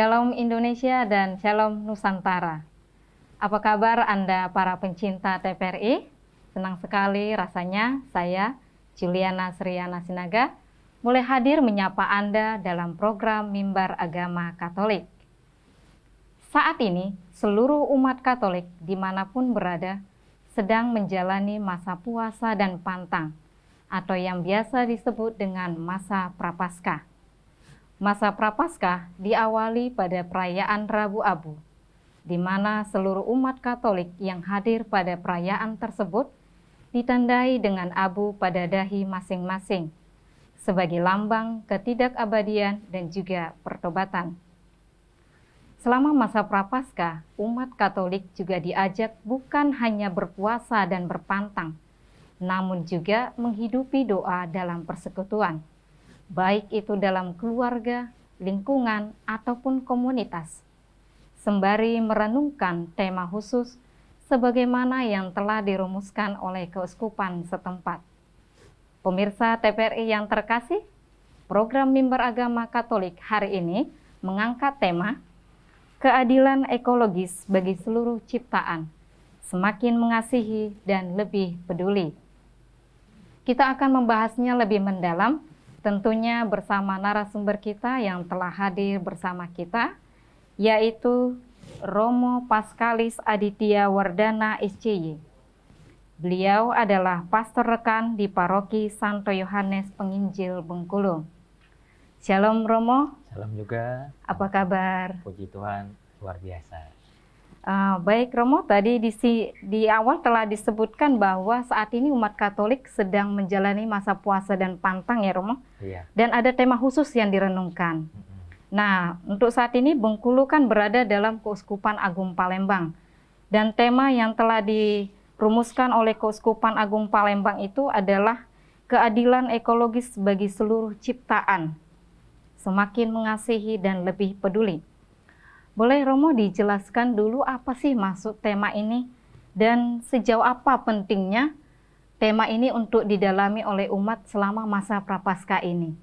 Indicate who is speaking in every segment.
Speaker 1: Shalom Indonesia dan Shalom Nusantara. Apa kabar Anda para pencinta TPRI? Senang sekali rasanya saya, Juliana Sriana Sinaga, mulai hadir menyapa Anda dalam program Mimbar Agama Katolik. Saat ini, seluruh umat Katolik dimanapun berada sedang menjalani masa puasa dan pantang, atau yang biasa disebut dengan masa prapaskah. Masa Prapaskah diawali pada perayaan Rabu Abu, di mana seluruh umat Katolik yang hadir pada perayaan tersebut ditandai dengan abu pada dahi masing-masing sebagai lambang ketidakabadian dan juga pertobatan. Selama masa Prapaskah, umat Katolik juga diajak bukan hanya berpuasa dan berpantang, namun juga menghidupi doa dalam persekutuan baik itu dalam keluarga, lingkungan, ataupun komunitas, sembari merenungkan tema khusus sebagaimana yang telah dirumuskan oleh keuskupan setempat. Pemirsa TPRI yang terkasih, program Mimbar Agama Katolik hari ini mengangkat tema Keadilan Ekologis bagi Seluruh Ciptaan, Semakin Mengasihi dan Lebih Peduli. Kita akan membahasnya lebih mendalam Tentunya bersama narasumber kita yang telah hadir bersama kita, yaitu Romo Paskalis Aditya Wardana SCY. Beliau adalah pastor rekan di paroki Santo Yohanes Penginjil Bengkulu. Shalom Romo.
Speaker 2: Shalom juga.
Speaker 1: Apa kabar?
Speaker 2: Puji Tuhan, luar biasa.
Speaker 1: Uh, baik Romo, tadi di, di awal telah disebutkan bahwa saat ini umat Katolik sedang menjalani masa puasa dan pantang ya Romo. Iya. Dan ada tema khusus yang direnungkan. Nah, untuk saat ini Bengkulu kan berada dalam Keuskupan Agung Palembang. Dan tema yang telah dirumuskan oleh Keuskupan Agung Palembang itu adalah keadilan ekologis bagi seluruh ciptaan. Semakin mengasihi dan lebih peduli. Boleh Romo dijelaskan dulu apa sih maksud tema ini dan sejauh apa pentingnya tema ini untuk didalami oleh umat selama masa prapaskah ini?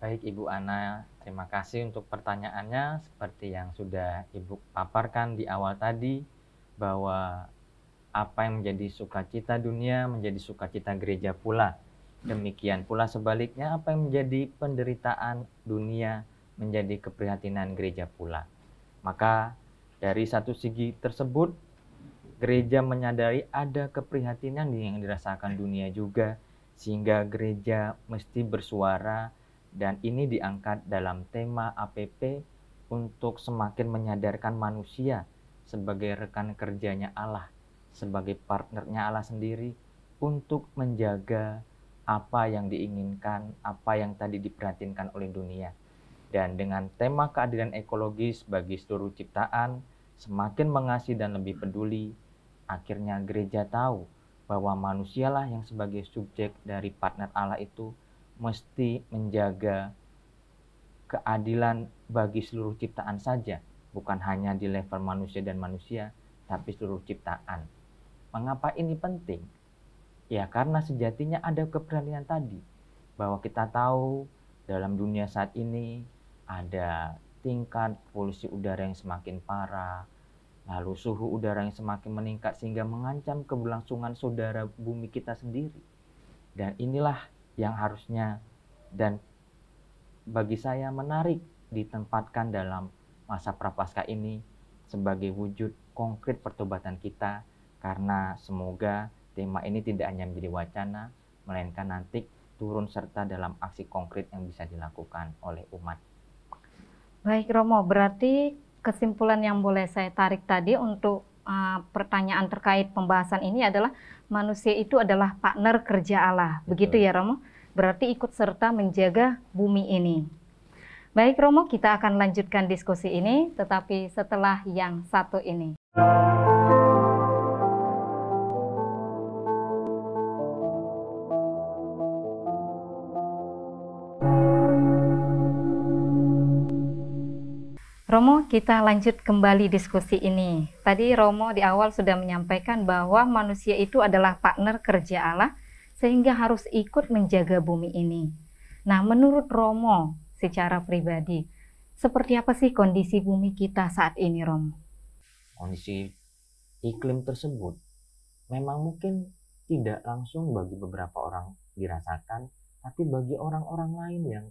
Speaker 2: Baik Ibu Ana, terima kasih untuk pertanyaannya seperti yang sudah Ibu paparkan di awal tadi bahwa apa yang menjadi sukacita dunia menjadi sukacita gereja pula. Demikian pula sebaliknya apa yang menjadi penderitaan dunia menjadi keprihatinan gereja pula. Maka dari satu segi tersebut, gereja menyadari ada keprihatinan yang dirasakan dunia juga, sehingga gereja mesti bersuara dan ini diangkat dalam tema APP untuk semakin menyadarkan manusia sebagai rekan kerjanya Allah, sebagai partnernya Allah sendiri untuk menjaga apa yang diinginkan, apa yang tadi diperhatinkan oleh dunia dan dengan tema keadilan ekologis bagi seluruh ciptaan, semakin mengasihi dan lebih peduli, akhirnya gereja tahu bahwa manusialah yang sebagai subjek dari partner Allah itu mesti menjaga keadilan bagi seluruh ciptaan saja, bukan hanya di level manusia dan manusia, tapi seluruh ciptaan. Mengapa ini penting? Ya karena sejatinya ada keberanian tadi, bahwa kita tahu dalam dunia saat ini ada tingkat polusi udara yang semakin parah, lalu suhu udara yang semakin meningkat sehingga mengancam keberlangsungan saudara bumi kita sendiri. Dan inilah yang harusnya dan bagi saya menarik ditempatkan dalam masa prapaskah ini sebagai wujud konkret pertobatan kita karena semoga tema ini tidak hanya menjadi wacana melainkan nanti turun serta dalam aksi konkret yang bisa dilakukan oleh umat
Speaker 1: Baik Romo, berarti kesimpulan yang boleh saya tarik tadi untuk uh, pertanyaan terkait pembahasan ini adalah manusia itu adalah partner kerja Allah. Begitu Betul. ya Romo? Berarti ikut serta menjaga bumi ini. Baik Romo, kita akan lanjutkan diskusi ini tetapi setelah yang satu ini. Romo, kita lanjut kembali diskusi ini. Tadi Romo di awal sudah menyampaikan bahwa manusia itu adalah partner kerja Allah, sehingga harus ikut menjaga bumi ini. Nah, menurut Romo secara pribadi, seperti apa sih kondisi bumi kita saat ini, Romo?
Speaker 2: Kondisi iklim tersebut memang mungkin tidak langsung bagi beberapa orang dirasakan, tapi bagi orang-orang lain yang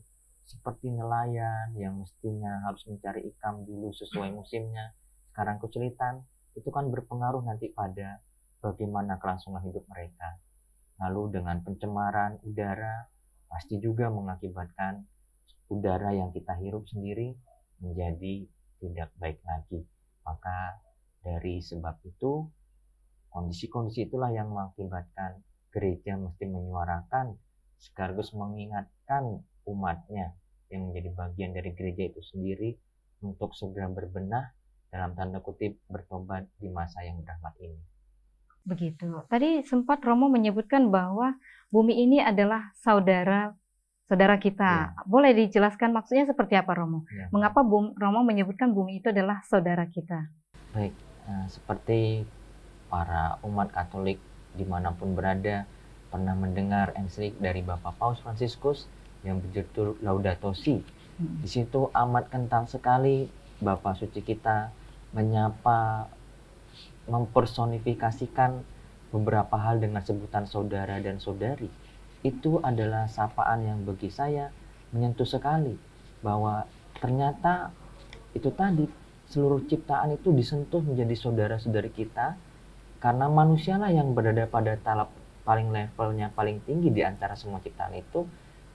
Speaker 2: seperti nelayan yang mestinya harus mencari ikan dulu sesuai hmm. musimnya sekarang kesulitan itu kan berpengaruh nanti pada bagaimana kelangsungan hidup mereka lalu dengan pencemaran udara pasti juga mengakibatkan udara yang kita hirup sendiri menjadi tidak baik lagi maka dari sebab itu kondisi-kondisi itulah yang mengakibatkan gereja mesti menyuarakan sekaligus mengingatkan umatnya yang menjadi bagian dari gereja itu sendiri untuk segera berbenah dalam tanda kutip bertobat di masa yang berahmat ini.
Speaker 1: Begitu. Tadi sempat Romo menyebutkan bahwa bumi ini adalah saudara saudara kita. Ya. Boleh dijelaskan maksudnya seperti apa Romo? Ya. Mengapa bum, Romo menyebutkan bumi itu adalah saudara kita?
Speaker 2: Baik, eh, seperti para umat Katolik dimanapun berada pernah mendengar enslik dari Bapak Paus Fransiskus yang berjudul Laudato Si.
Speaker 1: Hmm. Di
Speaker 2: situ amat kental sekali Bapak Suci kita menyapa mempersonifikasikan beberapa hal dengan sebutan saudara dan saudari. Itu adalah sapaan yang bagi saya menyentuh sekali bahwa ternyata itu tadi seluruh ciptaan itu disentuh menjadi saudara-saudari kita karena manusialah yang berada pada talap paling levelnya paling tinggi di antara semua ciptaan itu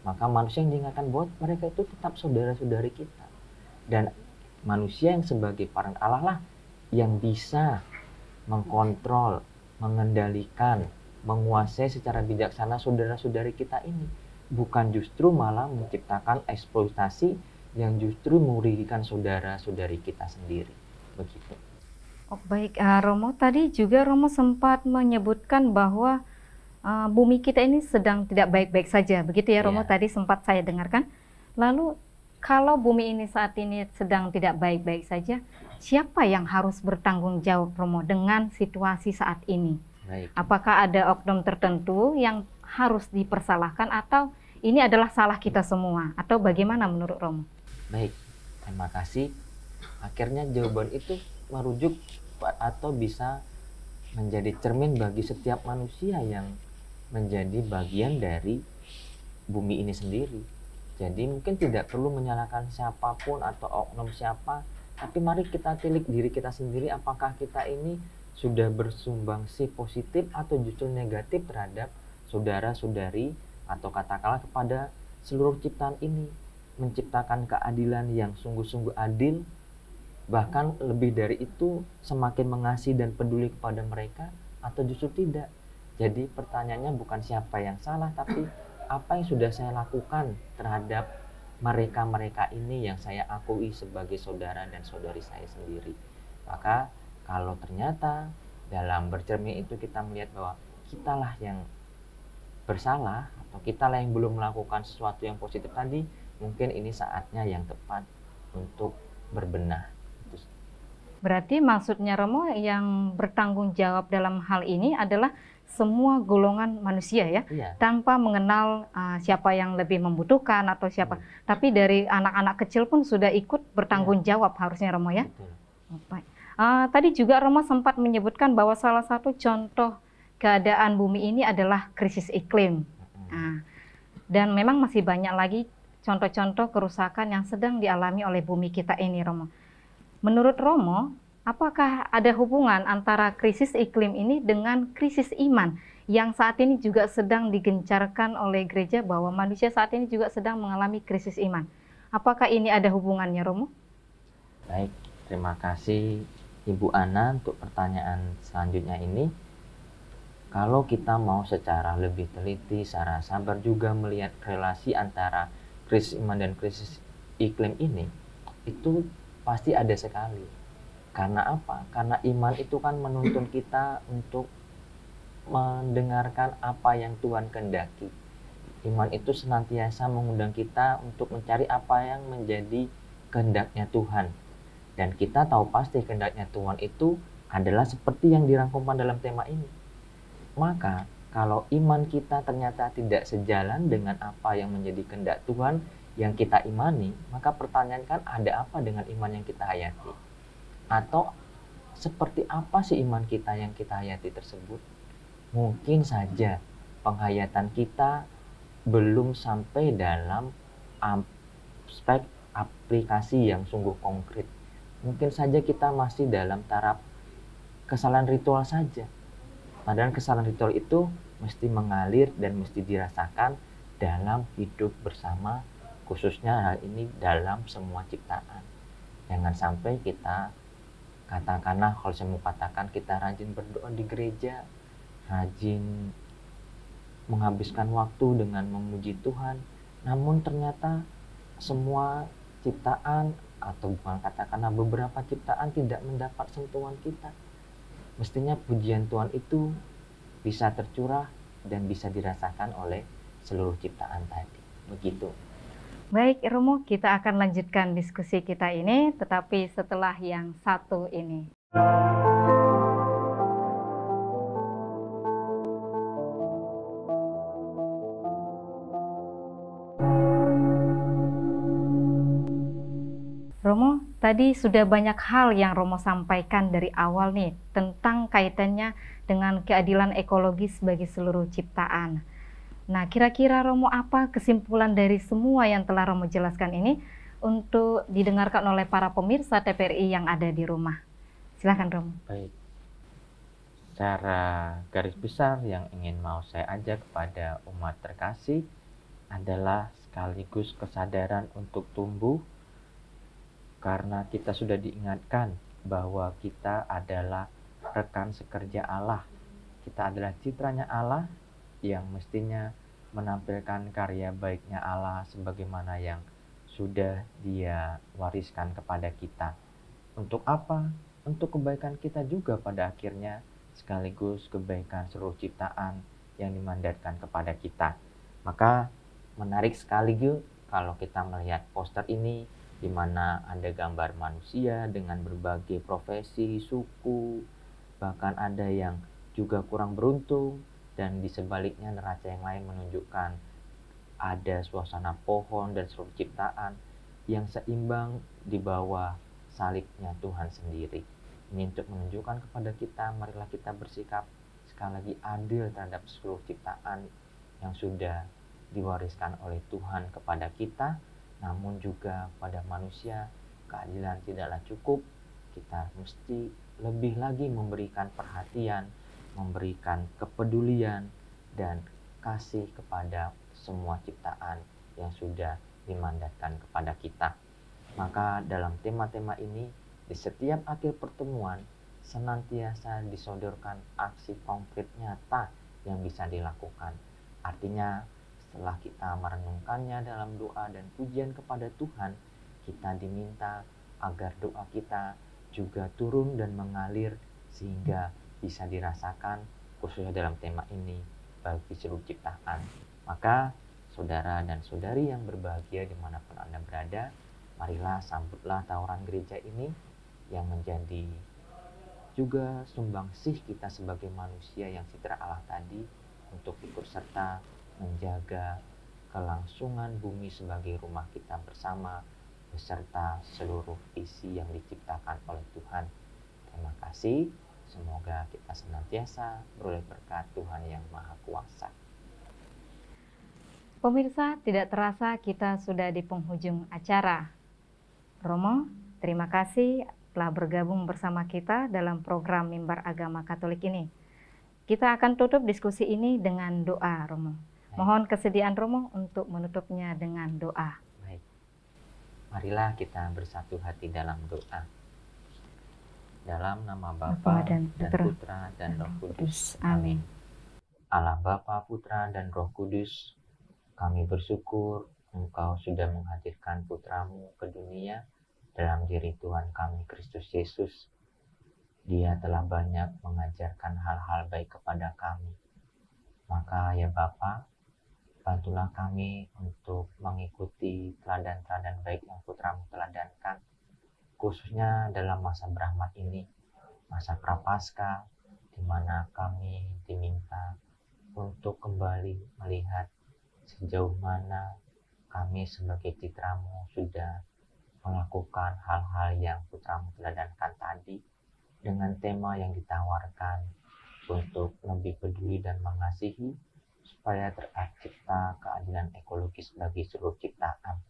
Speaker 2: maka manusia yang diingatkan buat mereka itu tetap saudara-saudari kita. Dan manusia yang sebagai para Allah lah yang bisa mengkontrol, mengendalikan, menguasai secara bijaksana saudara-saudari kita ini. Bukan justru malah menciptakan eksploitasi yang justru merugikan saudara-saudari kita sendiri. Begitu.
Speaker 1: Oh, baik, eh, Romo tadi juga Romo sempat menyebutkan bahwa uh, bumi kita ini sedang tidak baik-baik saja, begitu ya Romo yeah. tadi sempat saya dengarkan. Lalu kalau bumi ini saat ini sedang tidak baik-baik saja, siapa yang harus bertanggung jawab Romo dengan situasi saat ini? Baik. Apakah ada oknum tertentu yang harus dipersalahkan atau ini adalah salah kita semua atau bagaimana menurut Romo?
Speaker 2: Baik, terima kasih. Akhirnya jawaban itu merujuk atau bisa menjadi cermin bagi setiap manusia yang menjadi bagian dari bumi ini sendiri. Jadi mungkin tidak perlu menyalahkan siapapun atau oknum siapa, tapi mari kita tilik diri kita sendiri apakah kita ini sudah bersumbangsi positif atau justru negatif terhadap saudara-saudari atau katakanlah kepada seluruh ciptaan ini menciptakan keadilan yang sungguh-sungguh adil bahkan lebih dari itu semakin mengasihi dan peduli kepada mereka atau justru tidak jadi pertanyaannya bukan siapa yang salah, tapi apa yang sudah saya lakukan terhadap mereka-mereka ini yang saya akui sebagai saudara dan saudari saya sendiri. Maka kalau ternyata dalam bercermin itu kita melihat bahwa kitalah yang bersalah atau kitalah yang belum melakukan sesuatu yang positif tadi, mungkin ini saatnya yang tepat untuk berbenah.
Speaker 1: Berarti maksudnya Romo yang bertanggung jawab dalam hal ini adalah semua golongan manusia ya, iya. tanpa mengenal uh, siapa yang lebih membutuhkan atau siapa. Hmm. Tapi dari anak-anak kecil pun sudah ikut bertanggung iya. jawab harusnya Romo ya. Betul. Uh, tadi juga Romo sempat menyebutkan bahwa salah satu contoh keadaan bumi ini adalah krisis iklim. Hmm. dan memang masih banyak lagi contoh-contoh kerusakan yang sedang dialami oleh bumi kita ini Romo. Menurut Romo, apakah ada hubungan antara krisis iklim ini dengan krisis iman yang saat ini juga sedang digencarkan oleh gereja bahwa manusia saat ini juga sedang mengalami krisis iman. Apakah ini ada hubungannya, Romo?
Speaker 2: Baik, terima kasih Ibu Ana untuk pertanyaan selanjutnya ini. Kalau kita mau secara lebih teliti, secara sabar juga melihat relasi antara krisis iman dan krisis iklim ini, itu pasti ada sekali karena apa? Karena iman itu kan menuntun kita untuk mendengarkan apa yang Tuhan kehendaki. Iman itu senantiasa mengundang kita untuk mencari apa yang menjadi kehendaknya Tuhan. Dan kita tahu pasti kehendaknya Tuhan itu adalah seperti yang dirangkumkan dalam tema ini. Maka, kalau iman kita ternyata tidak sejalan dengan apa yang menjadi kehendak Tuhan yang kita imani, maka pertanyaan kan ada apa dengan iman yang kita hayati atau seperti apa sih iman kita yang kita hayati tersebut? Mungkin saja penghayatan kita belum sampai dalam aspek aplikasi yang sungguh konkret. Mungkin saja kita masih dalam taraf kesalahan ritual saja. Padahal kesalahan ritual itu mesti mengalir dan mesti dirasakan dalam hidup bersama, khususnya hal ini dalam semua ciptaan. Jangan sampai kita katakanlah kalau saya mau katakan kita rajin berdoa di gereja rajin menghabiskan waktu dengan memuji Tuhan namun ternyata semua ciptaan atau bukan katakanlah beberapa ciptaan tidak mendapat sentuhan kita mestinya pujian Tuhan itu bisa tercurah dan bisa dirasakan oleh seluruh ciptaan tadi begitu
Speaker 1: Baik, Romo, kita akan lanjutkan diskusi kita ini, tetapi setelah yang satu ini. Romo, tadi sudah banyak hal yang Romo sampaikan dari awal nih tentang kaitannya dengan keadilan ekologis bagi seluruh ciptaan. Nah, kira-kira Romo apa kesimpulan dari semua yang telah Romo jelaskan ini untuk didengarkan oleh para pemirsa TPRI yang ada di rumah? Silahkan Romo.
Speaker 2: Baik. Secara garis besar yang ingin mau saya ajak kepada umat terkasih adalah sekaligus kesadaran untuk tumbuh karena kita sudah diingatkan bahwa kita adalah rekan sekerja Allah. Kita adalah citranya Allah yang mestinya menampilkan karya baiknya Allah sebagaimana yang sudah Dia wariskan kepada kita. Untuk apa? Untuk kebaikan kita juga pada akhirnya, sekaligus kebaikan seluruh ciptaan yang dimandatkan kepada kita. Maka menarik sekali Gil kalau kita melihat poster ini di mana ada gambar manusia dengan berbagai profesi, suku, bahkan ada yang juga kurang beruntung, dan di sebaliknya neraca yang lain menunjukkan ada suasana pohon dan seluruh ciptaan yang seimbang di bawah salibnya Tuhan sendiri. Ini untuk menunjukkan kepada kita, marilah kita bersikap sekali lagi adil terhadap seluruh ciptaan yang sudah diwariskan oleh Tuhan kepada kita, namun juga pada manusia keadilan tidaklah cukup. Kita mesti lebih lagi memberikan perhatian memberikan kepedulian dan kasih kepada semua ciptaan yang sudah dimandatkan kepada kita. Maka dalam tema-tema ini, di setiap akhir pertemuan, senantiasa disodorkan aksi konkret nyata yang bisa dilakukan. Artinya, setelah kita merenungkannya dalam doa dan pujian kepada Tuhan, kita diminta agar doa kita juga turun dan mengalir sehingga bisa dirasakan khususnya dalam tema ini bagi seluruh ciptaan. Maka saudara dan saudari yang berbahagia dimanapun Anda berada, marilah sambutlah tawaran gereja ini yang menjadi juga sumbangsih kita sebagai manusia yang citra Allah tadi untuk ikut serta menjaga kelangsungan bumi sebagai rumah kita bersama beserta seluruh isi yang diciptakan oleh Tuhan. Terima kasih. Semoga kita senantiasa beroleh berkat Tuhan yang Maha Kuasa.
Speaker 1: Pemirsa, tidak terasa kita sudah di penghujung acara. Romo, terima kasih telah bergabung bersama kita dalam program Mimbar Agama Katolik ini. Kita akan tutup diskusi ini dengan doa, Romo. Mohon kesediaan Romo untuk menutupnya dengan doa.
Speaker 2: Baik. Marilah kita bersatu hati dalam doa dalam nama Bapa dan, Putra dan Roh
Speaker 1: Kudus. Amin.
Speaker 2: Allah Bapa, Putra dan Roh Kudus, kami bersyukur Engkau sudah menghadirkan Putramu ke dunia dalam diri Tuhan kami Kristus Yesus. Dia telah banyak mengajarkan hal-hal baik kepada kami. Maka ya Bapa, bantulah kami untuk mengikuti teladan-teladan baik yang Putramu teladankan khususnya dalam masa berahmat ini, masa prapaskah, di mana kami diminta untuk kembali melihat sejauh mana kami sebagai citramu sudah melakukan hal-hal yang putramu teladankan tadi dengan tema yang ditawarkan untuk lebih peduli dan mengasihi supaya tercipta keadilan ekologis bagi seluruh ciptaan.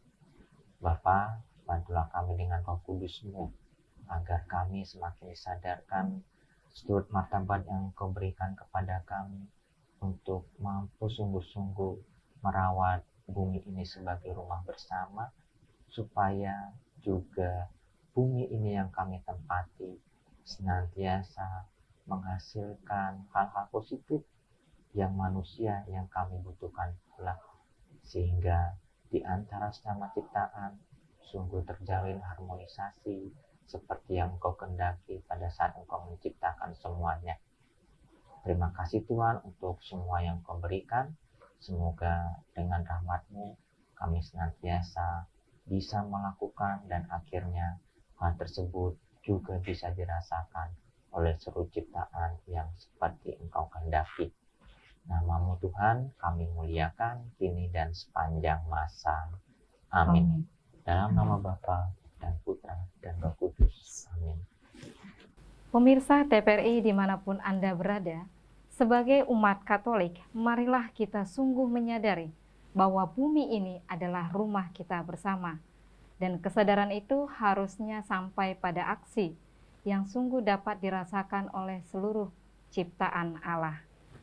Speaker 2: Bapak, bantulah kami dengan roh kudusmu, agar kami semakin disadarkan seluruh martabat yang kau berikan kepada kami untuk mampu sungguh-sungguh merawat bumi ini sebagai rumah bersama, supaya juga bumi ini yang kami tempati senantiasa menghasilkan hal-hal positif yang manusia yang kami butuhkan pula sehingga di antara sama ciptaan sungguh terjalin harmonisasi seperti yang kau kendaki pada saat engkau menciptakan semuanya. Terima kasih Tuhan untuk semua yang kau berikan. Semoga dengan rahmatmu kami senantiasa bisa melakukan dan akhirnya hal tersebut juga bisa dirasakan oleh seluruh ciptaan yang seperti engkau kendaki. Namamu Tuhan kami muliakan kini dan sepanjang masa. Amin. Amin. Dalam nama mm-hmm. Bapa dan Putra dan Roh Kudus. Amin.
Speaker 1: Pemirsa TPRI dimanapun Anda berada, sebagai umat Katolik, marilah kita sungguh menyadari bahwa bumi ini adalah rumah kita bersama. Dan kesadaran itu harusnya sampai pada aksi yang sungguh dapat dirasakan oleh seluruh ciptaan Allah.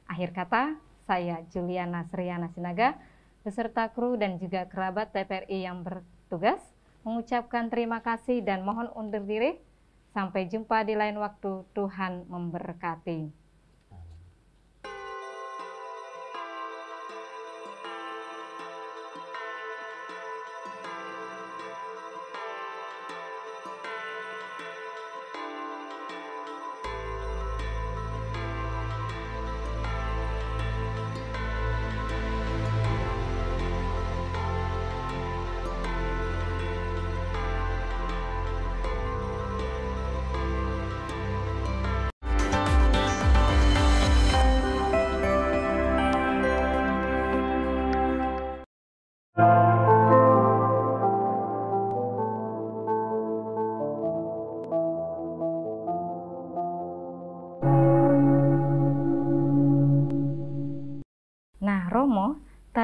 Speaker 1: Akhir kata, saya Juliana Sriana Sinaga, beserta kru dan juga kerabat TPRI yang ber tugas mengucapkan terima kasih dan mohon undur diri. Sampai jumpa di lain waktu. Tuhan memberkati.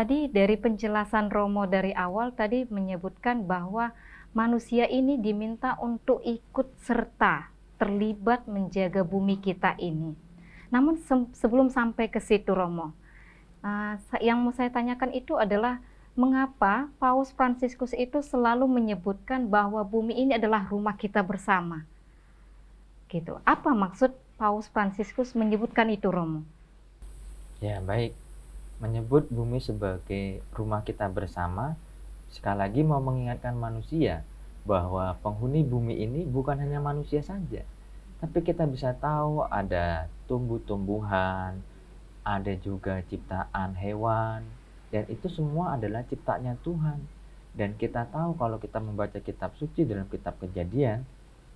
Speaker 1: tadi dari penjelasan Romo dari awal tadi menyebutkan bahwa manusia ini diminta untuk ikut serta terlibat menjaga bumi kita ini. Namun sebelum sampai ke situ Romo, uh, yang mau saya tanyakan itu adalah mengapa Paus Fransiskus itu selalu menyebutkan bahwa bumi ini adalah rumah kita bersama. Gitu. Apa maksud Paus Fransiskus menyebutkan itu Romo?
Speaker 2: Ya, baik menyebut bumi sebagai rumah kita bersama, sekali lagi mau mengingatkan manusia bahwa penghuni bumi ini bukan hanya manusia saja, tapi kita bisa tahu ada tumbuh-tumbuhan, ada juga ciptaan hewan, dan itu semua adalah ciptaNya Tuhan. Dan kita tahu kalau kita membaca kitab suci dalam kitab kejadian,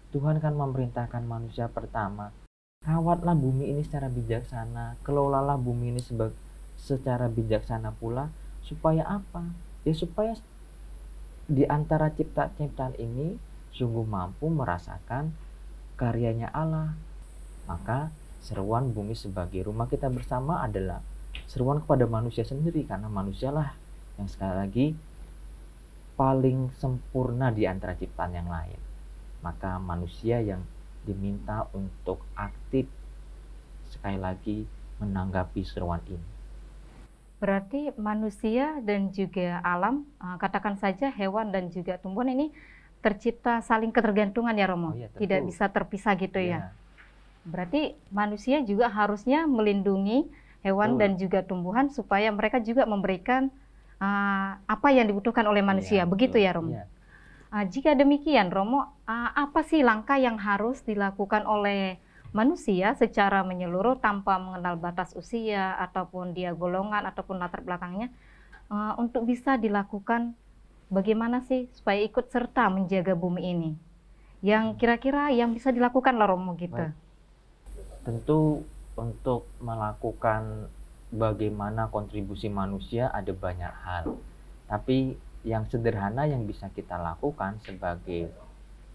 Speaker 2: Tuhan kan memerintahkan manusia pertama, rawatlah bumi ini secara bijaksana, kelolalah bumi ini sebagai secara bijaksana pula supaya apa? Ya supaya di antara cipta-ciptaan ini sungguh mampu merasakan karyanya Allah. Maka seruan bumi sebagai rumah kita bersama adalah seruan kepada manusia sendiri karena manusialah yang sekali lagi paling sempurna di antara ciptaan yang lain. Maka manusia yang diminta untuk aktif sekali lagi menanggapi seruan ini.
Speaker 1: Berarti manusia dan juga alam, eh, katakan saja hewan dan juga tumbuhan ini tercipta saling ketergantungan ya Romo, oh, iya, tidak bisa terpisah gitu ya. ya. Berarti manusia juga harusnya melindungi hewan Betul. dan juga tumbuhan supaya mereka juga memberikan uh, apa yang dibutuhkan oleh manusia, iya, begitu betul. ya Romo. Iya. Uh, jika demikian Romo, uh, apa sih langkah yang harus dilakukan oleh manusia secara menyeluruh tanpa mengenal batas usia ataupun dia golongan ataupun latar belakangnya eh, untuk bisa dilakukan bagaimana sih supaya ikut serta menjaga bumi ini yang hmm. kira-kira yang bisa dilakukan lah Romo gitu.
Speaker 2: Tentu untuk melakukan bagaimana kontribusi manusia ada banyak hal. Tapi yang sederhana yang bisa kita lakukan sebagai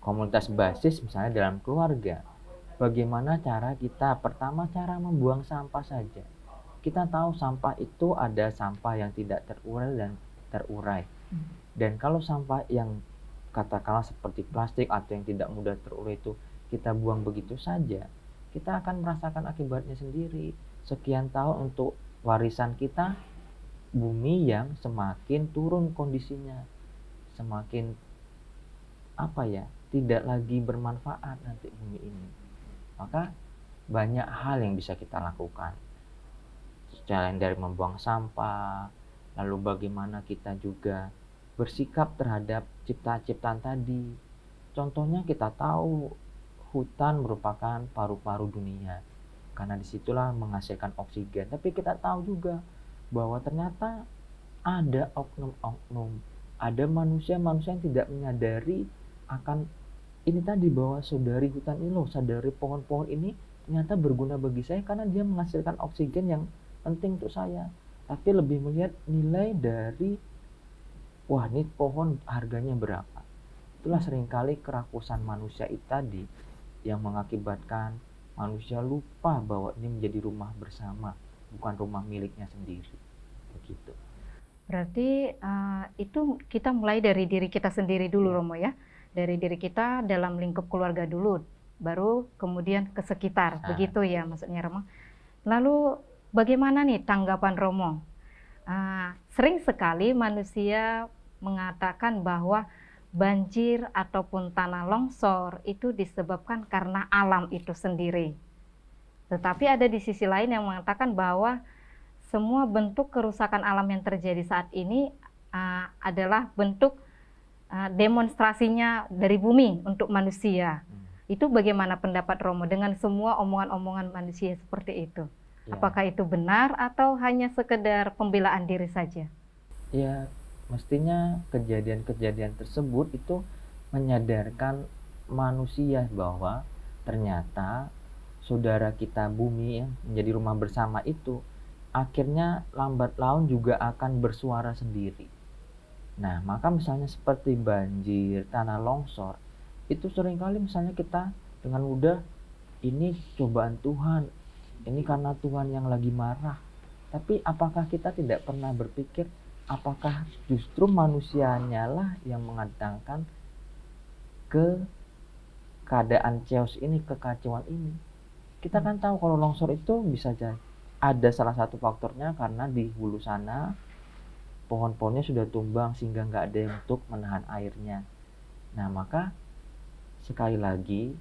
Speaker 2: komunitas basis misalnya dalam keluarga Bagaimana cara kita? Pertama, cara membuang sampah saja. Kita tahu sampah itu ada sampah yang tidak terurai dan terurai. Hmm. Dan kalau sampah yang katakanlah seperti plastik atau yang tidak mudah terurai itu kita buang begitu saja, kita akan merasakan akibatnya sendiri. Sekian tahun untuk warisan kita, bumi yang semakin turun kondisinya, semakin apa ya tidak lagi bermanfaat nanti bumi ini maka banyak hal yang bisa kita lakukan. Selain dari membuang sampah, lalu bagaimana kita juga bersikap terhadap cipta ciptaan tadi. Contohnya kita tahu hutan merupakan paru-paru dunia karena disitulah menghasilkan oksigen. Tapi kita tahu juga bahwa ternyata ada oknum-oknum, ada manusia-manusia yang tidak menyadari akan ini tadi bahwa saudari hutan ini loh, saudari pohon-pohon ini ternyata berguna bagi saya karena dia menghasilkan oksigen yang penting untuk saya. Tapi lebih melihat nilai dari wah ini pohon harganya berapa. Itulah seringkali kerakusan manusia itu tadi yang mengakibatkan manusia lupa bahwa ini menjadi rumah bersama, bukan rumah miliknya sendiri. Begitu.
Speaker 1: Berarti uh, itu kita mulai dari diri kita sendiri dulu, ya. Romo ya dari diri kita dalam lingkup keluarga dulu, baru kemudian ke sekitar, ah. begitu ya maksudnya Romo. Lalu bagaimana nih tanggapan Romo? Uh, sering sekali manusia mengatakan bahwa banjir ataupun tanah longsor itu disebabkan karena alam itu sendiri. Tetapi ada di sisi lain yang mengatakan bahwa semua bentuk kerusakan alam yang terjadi saat ini uh, adalah bentuk Ah, demonstrasinya dari bumi untuk manusia. Hmm. Itu bagaimana pendapat Romo dengan semua omongan-omongan manusia seperti itu? Ya. Apakah itu benar atau hanya sekedar pembelaan diri saja?
Speaker 2: Ya, mestinya kejadian-kejadian tersebut itu menyadarkan manusia bahwa ternyata saudara kita bumi yang menjadi rumah bersama itu akhirnya lambat laun juga akan bersuara sendiri Nah, maka misalnya seperti banjir, tanah longsor, itu seringkali misalnya kita dengan mudah ini cobaan Tuhan, ini karena Tuhan yang lagi marah. Tapi apakah kita tidak pernah berpikir apakah justru manusianya lah yang mengadangkan ke keadaan chaos ini, kekacauan ini? Kita kan tahu kalau longsor itu bisa jadi ada salah satu faktornya karena di hulu sana pohon-pohonnya sudah tumbang sehingga nggak ada yang untuk menahan airnya. Nah maka sekali lagi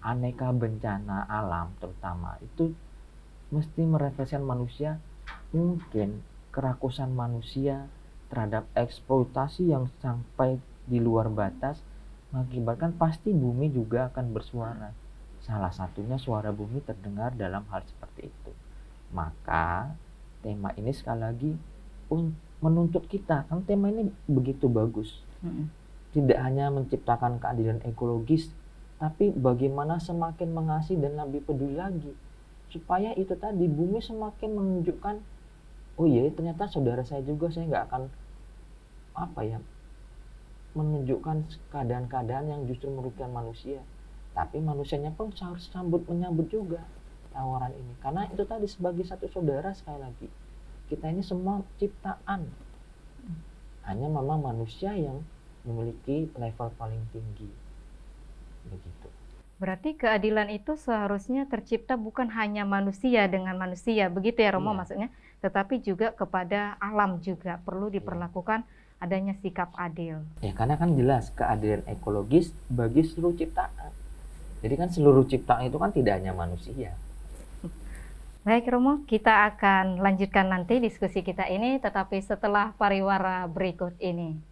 Speaker 2: aneka bencana alam terutama itu mesti merefleksikan manusia mungkin kerakusan manusia terhadap eksploitasi yang sampai di luar batas mengakibatkan pasti bumi juga akan bersuara. Salah satunya suara bumi terdengar dalam hal seperti itu. Maka tema ini sekali lagi untuk menuntut kita kan tema ini begitu bagus hmm. tidak hanya menciptakan keadilan ekologis tapi bagaimana semakin mengasihi dan lebih peduli lagi supaya itu tadi bumi semakin menunjukkan oh iya ternyata saudara saya juga saya nggak akan apa ya menunjukkan keadaan-keadaan yang justru merugikan manusia tapi manusianya pun harus sambut menyambut juga tawaran ini karena itu tadi sebagai satu saudara sekali lagi kita ini semua ciptaan. Hanya memang manusia yang memiliki level paling tinggi. Begitu.
Speaker 1: Berarti keadilan itu seharusnya tercipta bukan hanya manusia dengan manusia, begitu ya Romo iya. maksudnya, tetapi juga kepada alam juga perlu iya. diperlakukan adanya sikap adil.
Speaker 2: Ya karena kan jelas keadilan ekologis bagi seluruh ciptaan. Jadi kan seluruh ciptaan itu kan tidak hanya manusia,
Speaker 1: Baik Romo, kita akan lanjutkan nanti diskusi kita ini, tetapi setelah pariwara berikut ini.